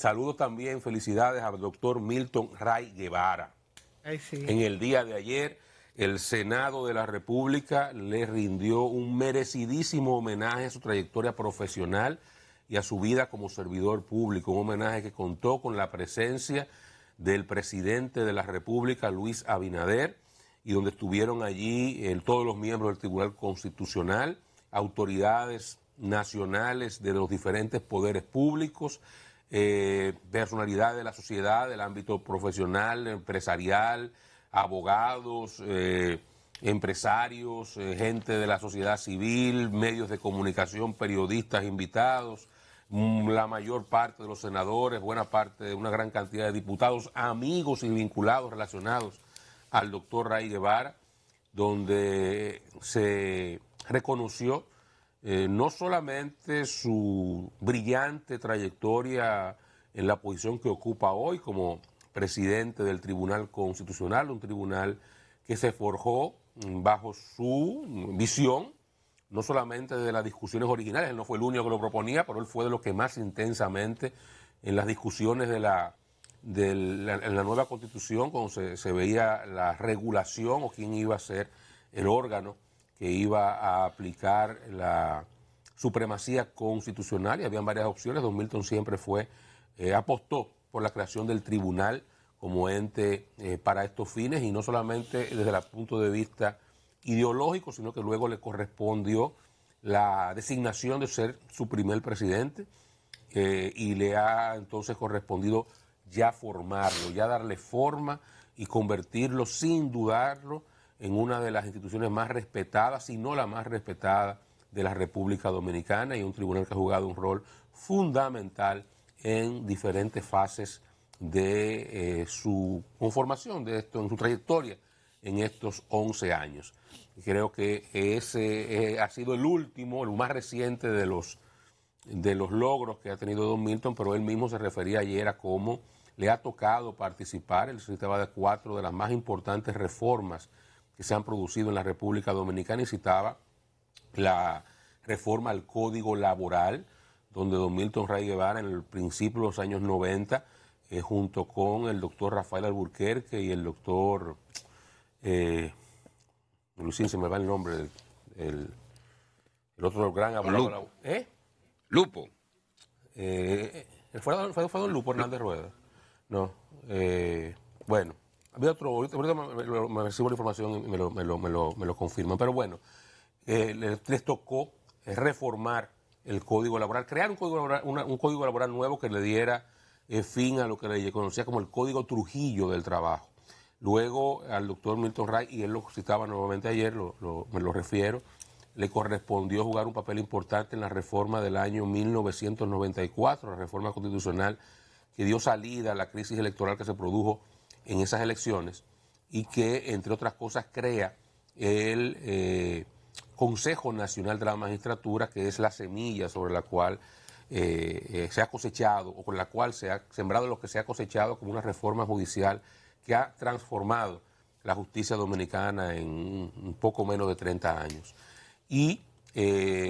Saludo también, felicidades al doctor Milton Ray Guevara. En el día de ayer, el Senado de la República le rindió un merecidísimo homenaje a su trayectoria profesional y a su vida como servidor público. Un homenaje que contó con la presencia del presidente de la República, Luis Abinader, y donde estuvieron allí eh, todos los miembros del Tribunal Constitucional, autoridades nacionales de los diferentes poderes públicos eh, personalidad de la sociedad, del ámbito profesional, empresarial, abogados, eh, empresarios, eh, gente de la sociedad civil, medios de comunicación, periodistas invitados, mm, la mayor parte de los senadores, buena parte de una gran cantidad de diputados, amigos y vinculados, relacionados al doctor Ray Guevara, donde se reconoció eh, no solamente su brillante trayectoria en la posición que ocupa hoy como presidente del Tribunal Constitucional, un tribunal que se forjó bajo su visión, no solamente de las discusiones originales, él no fue el único que lo proponía, pero él fue de los que más intensamente en las discusiones de la, de la, nueva constitución, cuando se veía la regulación o quién iba a ser el órgano que iba a aplicar la supremacía constitucional y habían varias opciones. Don Milton siempre fue, eh, apostó por la creación del tribunal como ente eh, para estos fines y no solamente desde el punto de vista ideológico, sino que luego le correspondió la designación de ser su primer presidente eh, y le ha entonces correspondido ya formarlo, ya darle forma y convertirlo sin dudarlo en una de las instituciones más respetadas, si no la más respetada de la República Dominicana y un tribunal que ha jugado un rol fundamental en diferentes fases de eh, su conformación, de esto, en su trayectoria en estos 11 años. Creo que ese eh, ha sido el último, el más reciente de los, de los logros que ha tenido Don Milton, pero él mismo se refería ayer a cómo le ha tocado participar, él se de cuatro de las más importantes reformas que se han producido en la República Dominicana y citaba la reforma al Código Laboral, donde Don Milton Ray Guevara en el principio de los años 90, eh, junto con el doctor Rafael Alburquerque y el doctor, eh, Lucín, se me va el nombre, el, otro gran abogado. Lupo. ¿Eh? Lupo. Eh, eh, fue, fue, don Lupo Hernández Rueda. No. bueno, había otro, ahorita, me, recibo la información y me lo, me confirman. Pero bueno, eh, les, tocó reformar el código laboral, crear un código laboral, un código laboral nuevo que le diera eh, fin a lo que le conocía como el código Trujillo del trabajo. Luego al doctor Milton Ray, y él lo citaba nuevamente ayer, me lo refiero, le correspondió jugar un papel importante en la reforma del año 1994, la reforma constitucional que dio salida a la crisis electoral que se produjo en esas elecciones y que, entre otras cosas, crea el eh, Consejo Nacional de la Magistratura, que es la semilla sobre la cual eh, eh, se ha cosechado o con la cual se ha sembrado lo que se ha cosechado como una reforma judicial que ha transformado la justicia dominicana en un poco menos de 30 años. Y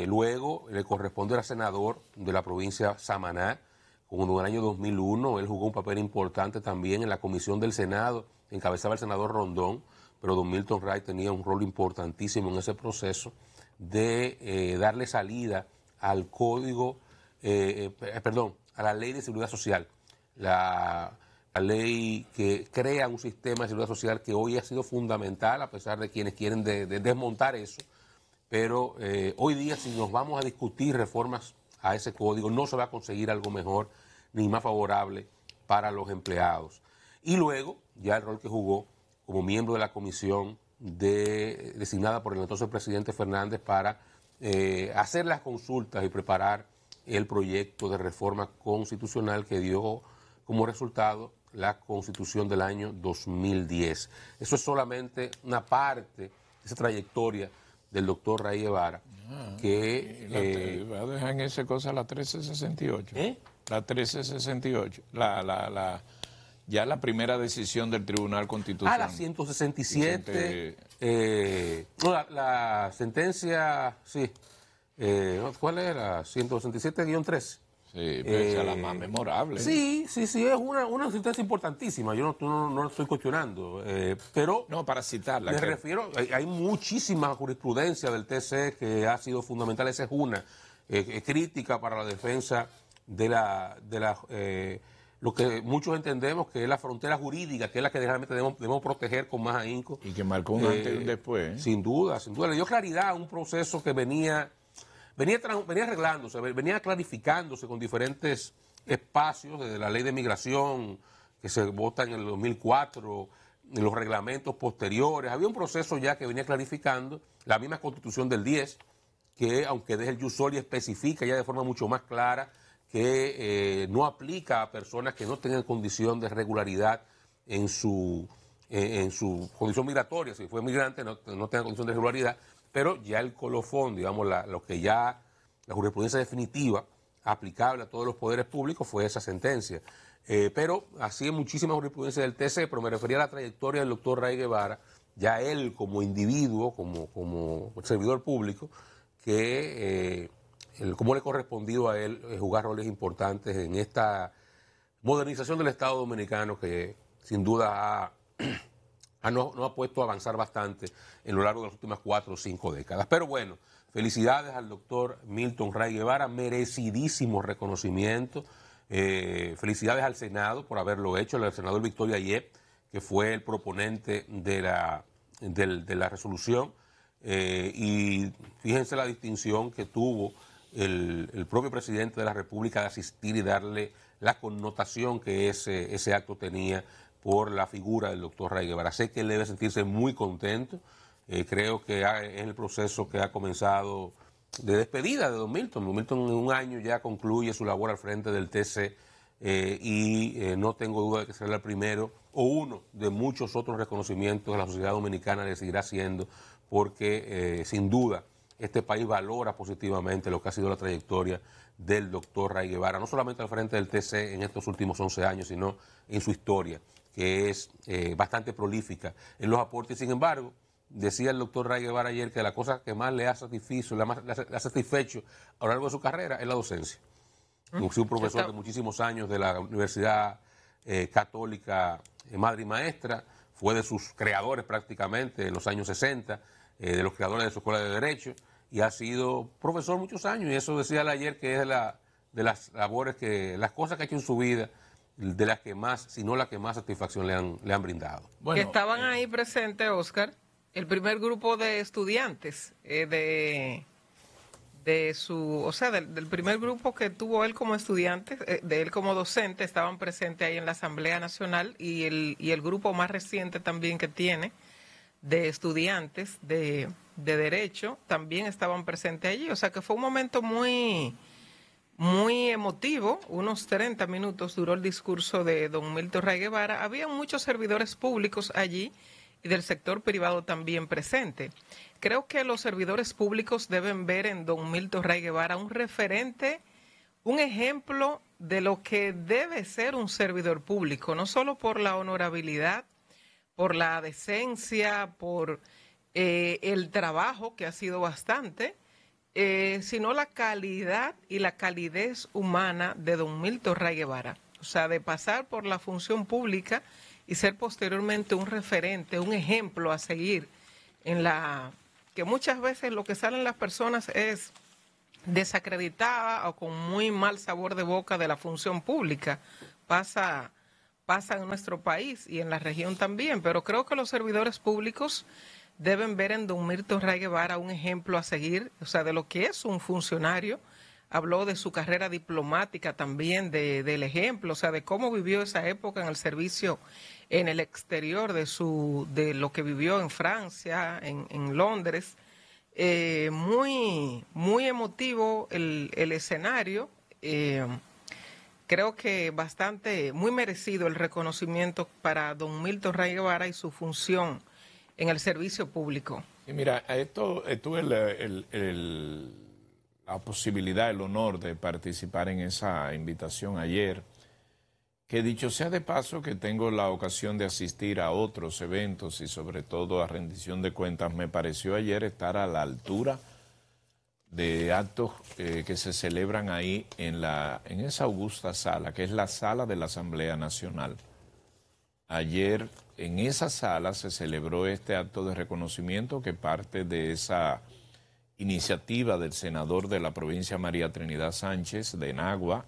luego le corresponde al senador de la provincia Samaná, con en el año 2001, él jugó un papel importante también en la comisión del Senado, encabezaba el senador Rondón, pero Don Milton Wright tenía un rol importantísimo en ese proceso de eh, darle salida al código, eh, eh, perdón, a la ley de seguridad social, la, ley que crea un sistema de seguridad social que hoy ha sido fundamental, a pesar de quienes quieren desmontar eso, pero hoy día si nos vamos a discutir reformas a ese código, no se va a conseguir algo mejor ni más favorable para los empleados. Y luego, ya el rol que jugó como miembro de la comisión designada por el entonces presidente Fernández para eh, hacer las consultas y preparar el proyecto de reforma constitucional que dio como resultado la constitución del año 2010. Eso es solamente una parte de esa trayectoria del doctor Ray Guevara, ah, que... Eh, va a dejar en esa cosa la 1368. ¿Eh? La 1368, la, la, la, ya la primera decisión del Tribunal Constitucional. Ah, la 167, eh, la, la, sentencia, sí, eh, ¿cuál era? 167-13. Sí, pero la más eh, memorable. Sí, sí, sí, es una, una sentencia importantísima. Yo no, no, la estoy cuestionando. Eh, pero. No, para citarla. Me refiero, hay, muchísima jurisprudencia del TC que ha sido fundamental. Esa es una eh, crítica para la defensa de la. De la lo que muchos entendemos que es la frontera jurídica, que es la que realmente debemos, debemos proteger con más ahínco. Y que marcó un antes y un después. Sin duda, sin duda. Le dio claridad a un proceso que venía venía, venía arreglándose, venía clarificándose con diferentes espacios, desde la ley de migración que se vota en el 2004, en los reglamentos posteriores. Había un proceso ya que venía clarificando, la misma constitución del 10, que aunque desde el Yusori especifica ya de forma mucho más clara que eh, no aplica a personas que no tengan condición de regularidad en su, en su condición migratoria, si fue migrante, no, no tenga condición de regularidad pero ya el colofón, digamos, lo que ya la jurisprudencia definitiva aplicable a todos los poderes públicos fue esa sentencia. Eh, pero así hay muchísima jurisprudencia del TC, pero me refería a la trayectoria del doctor Ray Guevara, ya él como individuo, como, como servidor público, que eh, cómo le correspondió a él eh, jugar roles importantes en esta modernización del Estado dominicano que sin duda ha Ah, no ha puesto a avanzar bastante en lo largo de las últimas cuatro o cinco décadas. Pero bueno, felicidades al doctor Milton Ray Guevara, merecidísimo reconocimiento. Eh, felicidades al Senado por haberlo hecho, al senador Victoria Ayer que fue el proponente de la, la resolución. Eh, y fíjense la distinción que tuvo el, propio presidente de la República de asistir y darle la connotación que ese, ese acto tenía por la figura del doctor Ray Guevara. Sé que él debe sentirse muy contento. Eh, creo que es el proceso que ha comenzado de despedida de Don Milton. Don Milton en un año ya concluye su labor al frente del TC eh, y eh, no tengo duda de que será el primero o uno de muchos otros reconocimientos que la sociedad dominicana le seguirá haciendo porque sin duda este país valora positivamente lo que ha sido la trayectoria del doctor Ray Guevara, no solamente al frente del TC en estos últimos 11 años, sino en su historia que es eh, bastante prolífica en los aportes. Sin embargo, decía el doctor Ray Guevara ayer que la cosa que más le ha satisfecho, la satisfecho a lo largo de su carrera es la docencia. Ha un profesor de muchísimos años de la Universidad eh, Católica eh, Madre y Maestra, fue de sus creadores prácticamente en los años 60, de los creadores de su Escuela de Derecho, y ha sido profesor muchos años, y eso decía ayer que es de, la, de las labores, que las cosas que ha hecho en su vida de las que más, si no la que más satisfacción le han, le han brindado. Bueno, Estaban eh, ahí presentes, Oscar, el primer grupo de estudiantes eh, de, de su, o sea, del, primer grupo que tuvo él como estudiante, eh, de él como docente, estaban presentes ahí en la Asamblea Nacional y el, y el grupo más reciente también que tiene de estudiantes de, de Derecho también estaban presentes allí. O sea que fue un momento muy muy emotivo, unos 30 minutos duró el discurso de don Milton Ray Guevara. Había muchos servidores públicos allí y del sector privado también presente. Creo que los servidores públicos deben ver en don Milton Ray Guevara un referente, un ejemplo de lo que debe ser un servidor público, no solo por la honorabilidad, por la decencia, por eh, el trabajo, que ha sido bastante, eh, sino la calidad y la calidez humana de don Milton Ray Guevara. O sea, de pasar por la función pública y ser posteriormente un referente, un ejemplo a seguir en la que muchas veces lo que salen las personas es desacreditada o con muy mal sabor de boca de la función pública. Pasa pasa en nuestro país y en la región también, pero creo que los servidores públicos deben ver en Don Mirto Ray Guevara un ejemplo a seguir, o sea, de lo que es un funcionario. Habló de su carrera diplomática también, de, del ejemplo, o sea, de cómo vivió esa época en el servicio en el exterior de, su, de lo que vivió en Francia, en, Londres. Eh, muy, muy emotivo el, escenario. Eh, creo que bastante, muy merecido el reconocimiento para don Milton Ray Guevara y su función en el servicio público. Y mira, esto eh, tuve la posibilidad, el honor de participar en esa invitación ayer, que dicho sea de paso que tengo la ocasión de asistir a otros eventos y sobre todo a rendición de cuentas, me pareció ayer estar a la altura de actos eh, que se celebran ahí en, la, en esa augusta sala, que es la sala de la Asamblea Nacional. Ayer en esa sala se celebró este acto de reconocimiento que parte de esa iniciativa del senador de la provincia María Trinidad Sánchez de Nagua,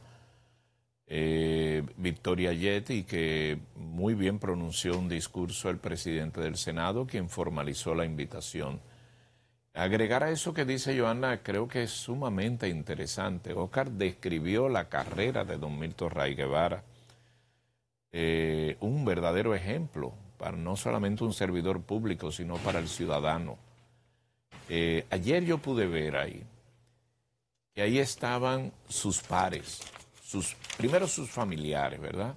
eh, Victoria Yeti, que muy bien pronunció un discurso el presidente del Senado, quien formalizó la invitación. Agregar a eso que dice Joana, creo que es sumamente interesante. Oscar describió la carrera de don Milton Ray Guevara eh, un verdadero ejemplo para no solamente un servidor público, sino para el ciudadano. Eh, ayer yo pude ver ahí que ahí estaban sus pares, sus, primero sus familiares, ¿verdad?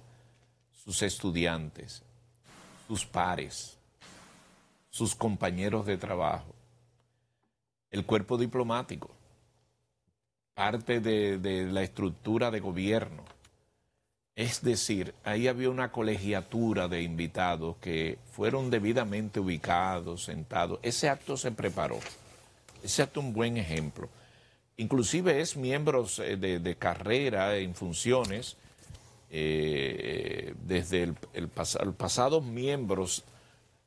Sus estudiantes, sus pares, sus compañeros de trabajo, el cuerpo diplomático, parte de, de la estructura de gobierno es decir, ahí había una colegiatura de invitados que fueron debidamente ubicados, sentados. Ese acto se preparó. Ese acto es un buen ejemplo. Inclusive es miembros eh, de, carrera en funciones, eh, desde el, pasado, pasados miembros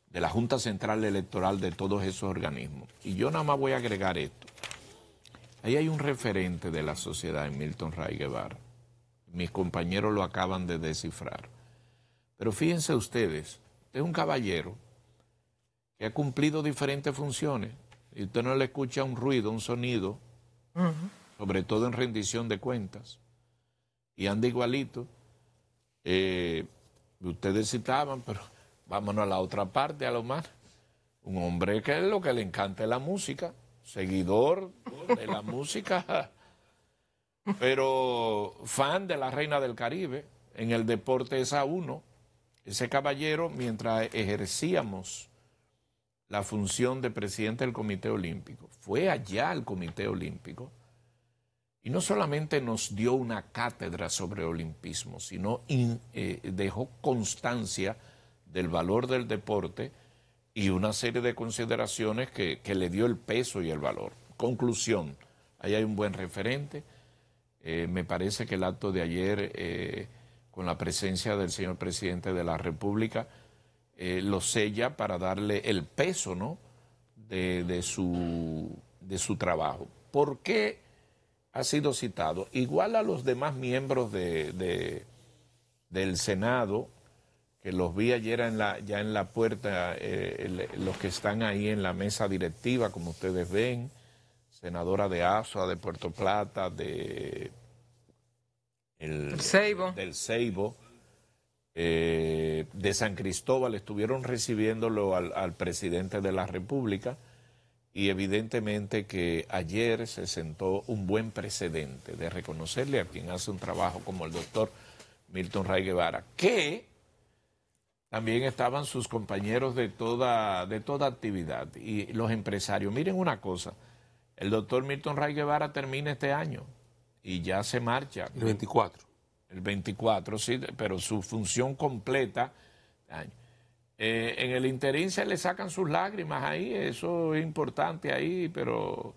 de la Junta Central Electoral de todos esos organismos. Y yo nada más voy a agregar esto. Ahí hay un referente de la sociedad, Milton Ray Guevara mis compañeros lo acaban de descifrar. Pero fíjense ustedes, usted es un caballero que ha cumplido diferentes funciones y usted no le escucha un ruido, un sonido, sobre todo en rendición de cuentas. Y anda igualito. Eh, ustedes citaban, pero vámonos a la otra parte, a lo más. Un hombre que es lo que le encanta la música, seguidor de la música pero fan de la Reina del Caribe, en el deporte es a uno. Ese caballero, mientras ejercíamos la función de presidente del Comité Olímpico, fue allá al Comité Olímpico y no solamente nos dio una cátedra sobre olimpismo, sino eh, dejó constancia del valor del deporte y una serie de consideraciones que, que le dio el peso y el valor. Conclusión, ahí hay un buen referente eh, me parece que el acto de ayer, eh, con la presencia del señor presidente de la República, eh, lo sella para darle el peso de, su, de su trabajo. ¿Por qué ha sido citado? Igual a los demás miembros del Senado, que los vi ayer en la, ya en la puerta, los que están ahí en la mesa directiva, como ustedes ven senadora de ASOA, de Puerto Plata, de el, del Ceibo, eh, de San Cristóbal, estuvieron recibiéndolo al, presidente de la República y evidentemente que ayer se sentó un buen precedente de reconocerle a quien hace un trabajo como el doctor Milton Ray Guevara, que también estaban sus compañeros de toda, de toda actividad y los empresarios. Miren una cosa, el doctor Milton Ray Guevara termina este año y ya se marcha. El 24. El 24, sí, pero su función completa. Eh, en el interín se le sacan sus lágrimas ahí, eso es importante ahí, pero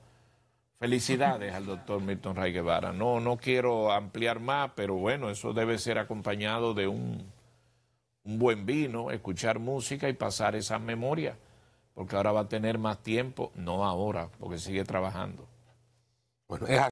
felicidades al doctor Milton Ray Guevara. No, no quiero ampliar más, pero bueno, eso debe ser acompañado de un, un buen vino, escuchar música y pasar esas memorias porque ahora va a tener más tiempo, no ahora, porque sigue trabajando. Bueno, es